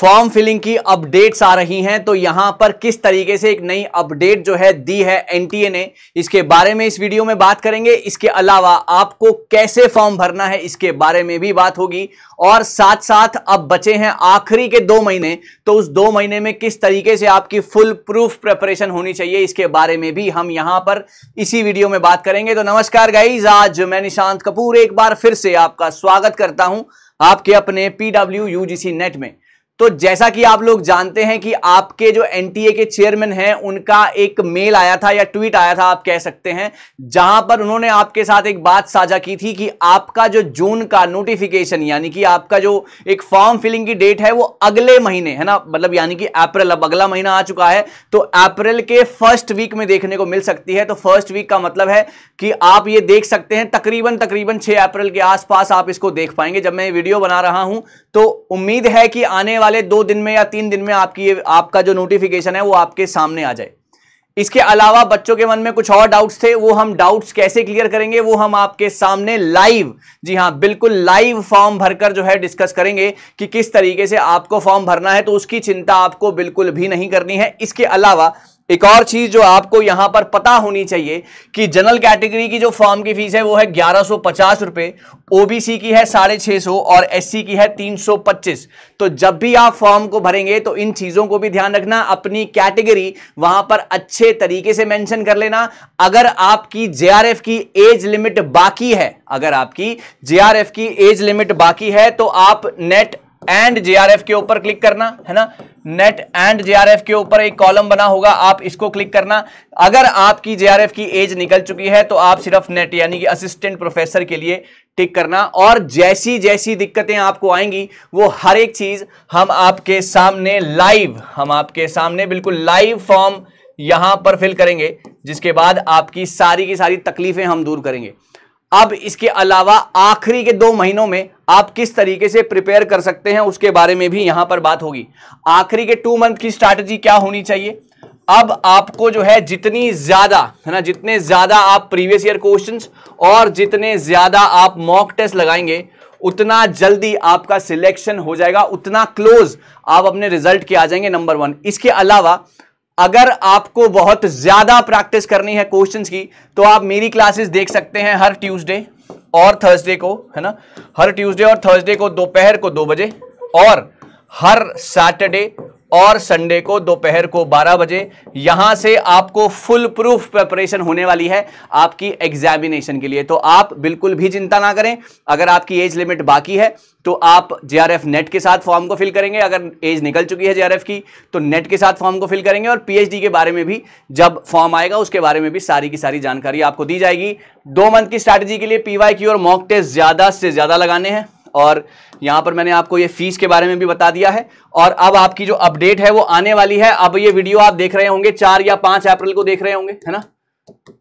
form filling की updates आ रही हैं तो यहां पर किस तरीके से एक नई अपडेट जो है दी है एनटीए ने इसके बारे में इस वीडियो में बात करेंगे इसके अलावा आपको कैसे फॉर्म भरना है इसके बारे में भी बात होगी और साथ साथ अब बचे हैं आखिरी के दो महीने तो उस दो महीने में किस तरीके से आपकी फुल प्रूफ प्रेपरेशन होनी चाहिए इसके बारे में भी हम यहां पर इसी वीडियो में बात करेंगे तो नमस्कार गाइज आज मैं निशांत कपूर एक बार फिर से आपका स्वागत करता हूं आपके अपने पीडब्ल्यू यूजीसी नेट में तो जैसा कि आप लोग जानते हैं कि आपके जो एनटीए के चेयरमैन हैं उनका एक मेल आया था या ट्वीट आया था आप कह सकते हैं जहां पर उन्होंने आपके साथ एक बात साझा की थी कि आपका जो जून का नोटिफिकेशन यानी कि आपका जो एक फॉर्म फिलिंग की डेट है वो अगले महीने है ना मतलब यानी कि अप्रैल अब अगला महीना आ चुका है तो अप्रैल के फर्स्ट वीक में देखने को मिल सकती है तो फर्स्ट वीक का मतलब है कि आप ये देख सकते हैं तकरीबन तकरीबन छह अप्रैल के आसपास आप इसको देख पाएंगे जब मैं वीडियो बना रहा हूं तो उम्मीद है कि आने वाले दो दिन में या तीन दिन में आपकी ये आपका जो नोटिफिकेशन है वो आपके सामने आ जाए इसके अलावा बच्चों के मन में कुछ और डाउट्स थे वो हम डाउट्स कैसे क्लियर करेंगे वो हम आपके सामने लाइव जी हाँ बिल्कुल लाइव फॉर्म भरकर जो है डिस्कस करेंगे कि किस तरीके से आपको फॉर्म भरना है तो उसकी चिंता आपको बिल्कुल भी नहीं करनी है इसके अलावा एक और चीज जो आपको यहां पर पता होनी चाहिए कि जनरल कैटेगरी की जो फॉर्म की फीस है वो है ग्यारह सो पचास रुपए ओबीसी की है साढ़े छह सौ और एससी की है तीन सौ पच्चीस तो जब भी आप फॉर्म को भरेंगे तो इन चीजों को भी ध्यान रखना अपनी कैटेगरी वहां पर अच्छे तरीके से मेंशन कर लेना अगर आपकी जे की एज लिमिट बाकी है अगर आपकी जे की एज लिमिट बाकी है तो आप नेट एंड जेआरएफ के ऊपर क्लिक करना है ना नेट एंड जेआरएफ के ऊपर एक कॉलम बना होगा आप इसको क्लिक करना अगर आपकी जेआरएफ की एज निकल चुकी है तो आप सिर्फ नेट यानी कि असिस्टेंट प्रोफेसर के लिए टिक करना और जैसी जैसी दिक्कतें आपको आएंगी वो हर एक चीज हम आपके सामने लाइव हम आपके सामने बिल्कुल लाइव फॉर्म यहां पर फिल करेंगे जिसके बाद आपकी सारी की सारी तकलीफें हम दूर करेंगे अब इसके अलावा आखिरी के दो महीनों में आप किस तरीके से प्रिपेयर कर सकते हैं उसके बारे में भी यहां पर बात होगी आखिरी के टू मंथ की स्ट्रैटेजी क्या होनी चाहिए अब आपको जो है जितनी ज्यादा है ना जितने ज्यादा आप प्रीवियस ईयर क्वेश्चंस और जितने ज्यादा आप मॉक टेस्ट लगाएंगे उतना जल्दी आपका सिलेक्शन हो जाएगा उतना क्लोज आप अपने रिजल्ट के आ जाएंगे नंबर वन इसके अलावा अगर आपको बहुत ज्यादा प्रैक्टिस करनी है क्वेश्चंस की तो आप मेरी क्लासेस देख सकते हैं हर ट्यूसडे और थर्सडे को है ना हर ट्यूसडे और थर्सडे को दोपहर को दो बजे और हर सैटरडे और संडे को दोपहर को 12 बजे यहां से आपको फुल प्रूफ प्रेपरेशन होने वाली है आपकी एग्जामिनेशन के लिए तो आप बिल्कुल भी चिंता ना करें अगर आपकी एज लिमिट बाकी है तो आप जेआरएफ नेट के साथ फॉर्म को फिल करेंगे अगर एज निकल चुकी है जेआरएफ की तो नेट के साथ फॉर्म को फिल करेंगे और पीएचडी के बारे में भी जब फॉर्म आएगा उसके बारे में भी सारी की सारी जानकारी आपको दी जाएगी दो मंथ की स्ट्रैटेजी के लिए पीवाई की और मॉक टेस्ट ज्यादा से ज्यादा लगाने हैं और यहाँ पर मैंने आपको ये फीस के बारे में भी बता दिया है और अब आपकी जो अपडेट है वो आने वाली है अब ये वीडियो आप देख रहे होंगे चार या पांच अप्रैल को देख रहे होंगे है ना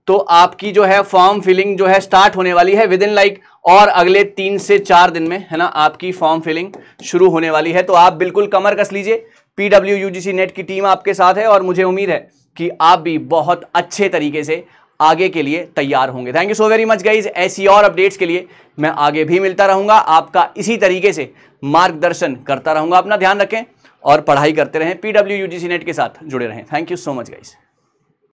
तो आपकी जो है फॉर्म फिलिंग जो है स्टार्ट होने वाली है विद इन लाइक और अगले तीन से चार दिन में है ना आपकी फॉर्म फिलिंग शुरू होने वाली है तो आप बिल्कुल कमर कस लीजिए पीडब्ल्यू नेट की टीम आपके साथ है और मुझे उम्मीद है कि आप भी बहुत अच्छे तरीके से आगे के लिए तैयार होंगे thank you so very much guys ऐसी और अपडेट्स के लिए मैं आगे भी मिलता रहूँगा आपका इसी तरीके से मार्गदर्शन करता रहूंगा अपना ध्यान रखें और पढ़ाई करते रहें पी डब्ल्यू नेट के साथ जुड़े रहें thank you so much guys